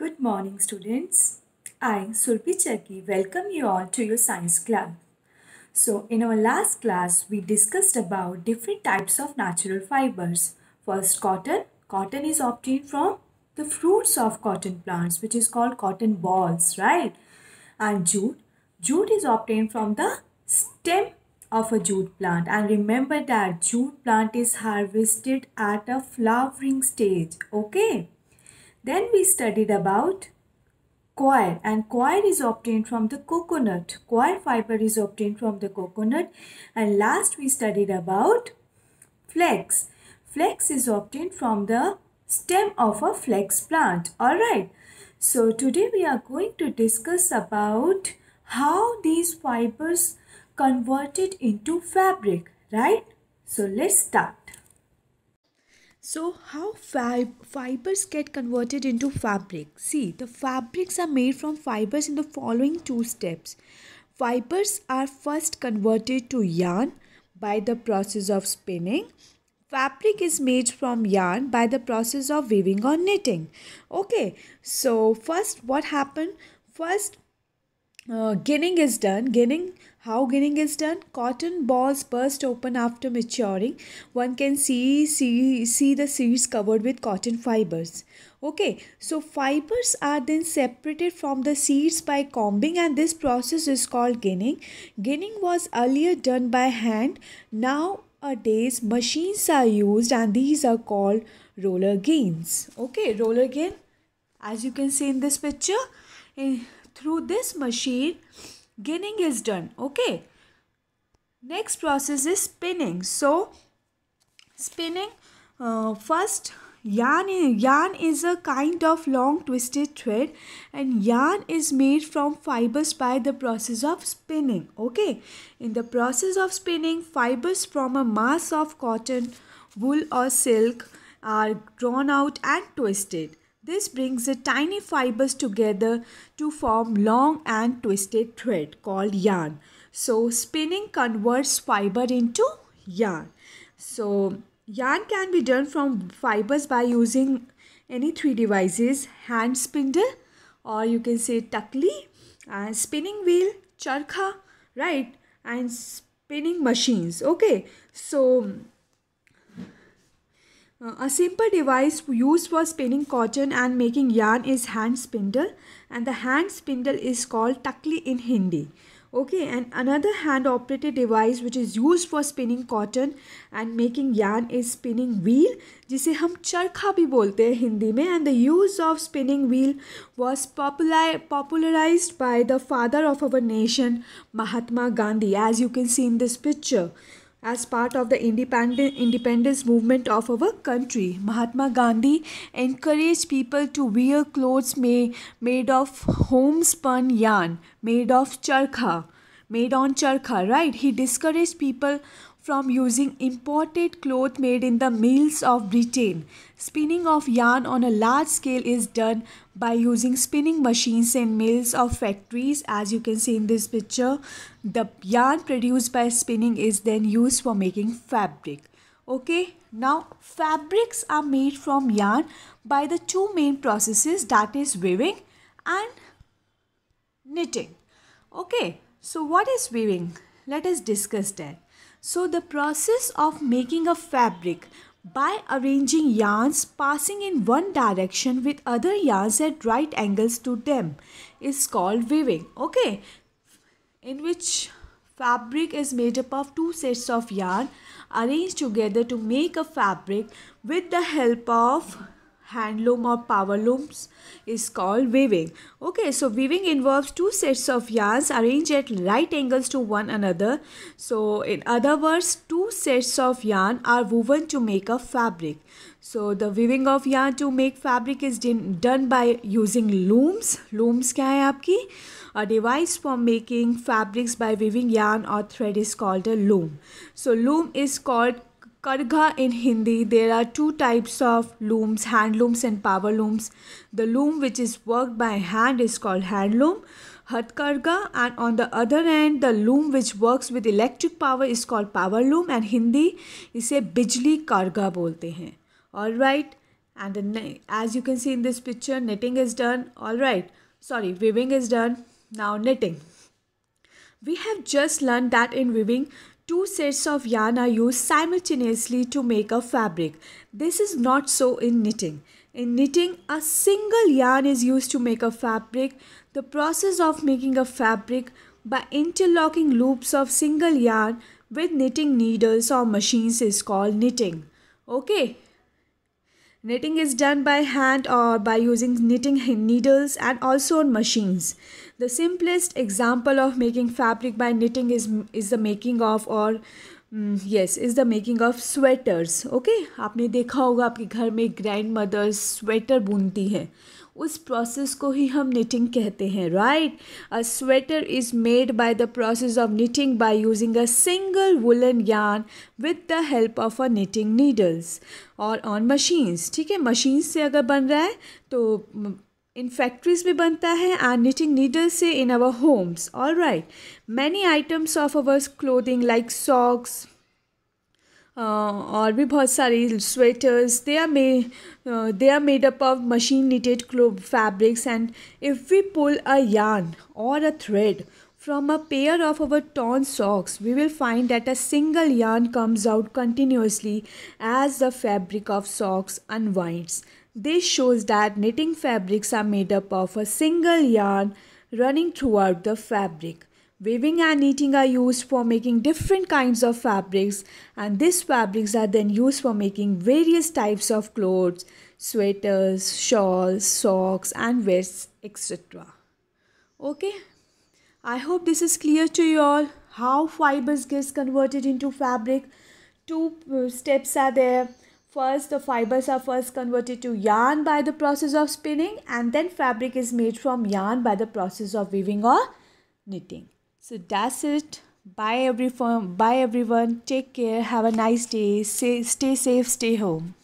Good morning students. I, Sulpi Chaki, welcome you all to your science club. So in our last class, we discussed about different types of natural fibers. First, cotton. Cotton is obtained from the fruits of cotton plants, which is called cotton balls, right? And jute. Jute is obtained from the stem of a jute plant. And remember that jute plant is harvested at a flowering stage, okay? Then we studied about coir and coir is obtained from the coconut. Coir fiber is obtained from the coconut and last we studied about flax. Flax is obtained from the stem of a flax plant. Alright, so today we are going to discuss about how these fibers converted into fabric, right? So let's start. So how fib fibers get converted into fabric? See, the fabrics are made from fibers in the following two steps. Fibers are first converted to yarn by the process of spinning. Fabric is made from yarn by the process of weaving or knitting. Okay, so first what happened? First, uh, ginning is done. Ginning how ginning is done? Cotton balls burst open after maturing. One can see, see, see the seeds covered with cotton fibers. Okay, so fibers are then separated from the seeds by combing and this process is called ginning. Ginning was earlier done by hand. Nowadays, machines are used and these are called roller gains. Okay, roller gain as you can see in this picture. In, eh, through this machine, Ginning is done. Okay. Next process is spinning. So, spinning uh, first yarn yarn is a kind of long twisted thread and yarn is made from fibers by the process of spinning okay in the process of spinning fibers from a mass of cotton wool or silk are drawn out and twisted this brings the tiny fibers together to form long and twisted thread called yarn. So spinning converts fiber into yarn. So yarn can be done from fibers by using any three devices, hand spindle or you can say tukli and spinning wheel, charkha, right? And spinning machines, okay? So uh, a simple device used for spinning cotton and making yarn is hand spindle and the hand spindle is called takli in Hindi. Okay and another hand operated device which is used for spinning cotton and making yarn is spinning wheel जिसे हम चरखा भी बोलते हैं हिंदी में and the use of spinning wheel was popular, popularized by the father of our nation Mahatma Gandhi as you can see in this picture as part of the independent independence movement of our country mahatma gandhi encouraged people to wear clothes made, made of homespun yarn made of charkha made on charkha, right? He discouraged people from using imported cloth made in the mills of Britain. Spinning of yarn on a large scale is done by using spinning machines in mills or factories. As you can see in this picture, the yarn produced by spinning is then used for making fabric. Okay, now fabrics are made from yarn by the two main processes that is weaving and knitting. Okay, so what is weaving? Let us discuss that. So the process of making a fabric by arranging yarns passing in one direction with other yarns at right angles to them is called weaving. Okay, in which fabric is made up of two sets of yarn arranged together to make a fabric with the help of handloom or power looms is called weaving. Okay, so weaving involves two sets of yarns arranged at right angles to one another. So in other words, two sets of yarn are woven to make a fabric. So the weaving of yarn to make fabric is done by using looms. Looms kya hai आपकी? A device for making fabrics by weaving yarn or thread is called a loom. So loom is called Kargha in Hindi, there are two types of looms, hand looms and power looms. The loom which is worked by hand is called hand loom, Hatkarga and on the other end the loom which works with electric power is called power loom and Hindi is a bijli karga bolte hain. all right and as you can see in this picture knitting is done all right sorry weaving is done now knitting we have just learned that in weaving Two sets of yarn are used simultaneously to make a fabric. This is not so in knitting. In knitting, a single yarn is used to make a fabric. The process of making a fabric by interlocking loops of single yarn with knitting needles or machines is called knitting. Okay, Knitting is done by hand or by using knitting needles and also on machines. The simplest example of making fabric by knitting is, is the making of or yes is the making of sweaters okay आपने देखा होगा आपके घर में grand mother's sweater बुनती है उस process को ही हम निटिंग कहते हैं right a sweater is made by the process of knitting by using a single woollen yarn with the help of a knitting needles और ऑन मशीन्स ठीक है मशीन्स से अगर बन रहा है तो इन फैक्ट्रीज में बनता है एंड निटिंग नीडल से in our homes all right many items of our clothing like socks Uh, और भी बहुत सारी sweaters they are may they are made up of machine knitted cloth fabrics and if we pull a yarn और अ thread from a pair of our torn socks, we will find that a single yarn comes out continuously as the fabric of socks unwinds. This shows that knitting fabrics are made up of a single yarn running throughout the fabric. Weaving and knitting are used for making different kinds of fabrics and these fabrics are then used for making various types of clothes, sweaters, shawls, socks and vests etc. Okay, I hope this is clear to you all how fibers gets converted into fabric. Two uh, steps are there. First, the fibers are first converted to yarn by the process of spinning and then fabric is made from yarn by the process of weaving or knitting. So that's it. Bye everyone. Bye everyone. Take care. Have a nice day. stay safe. Stay home.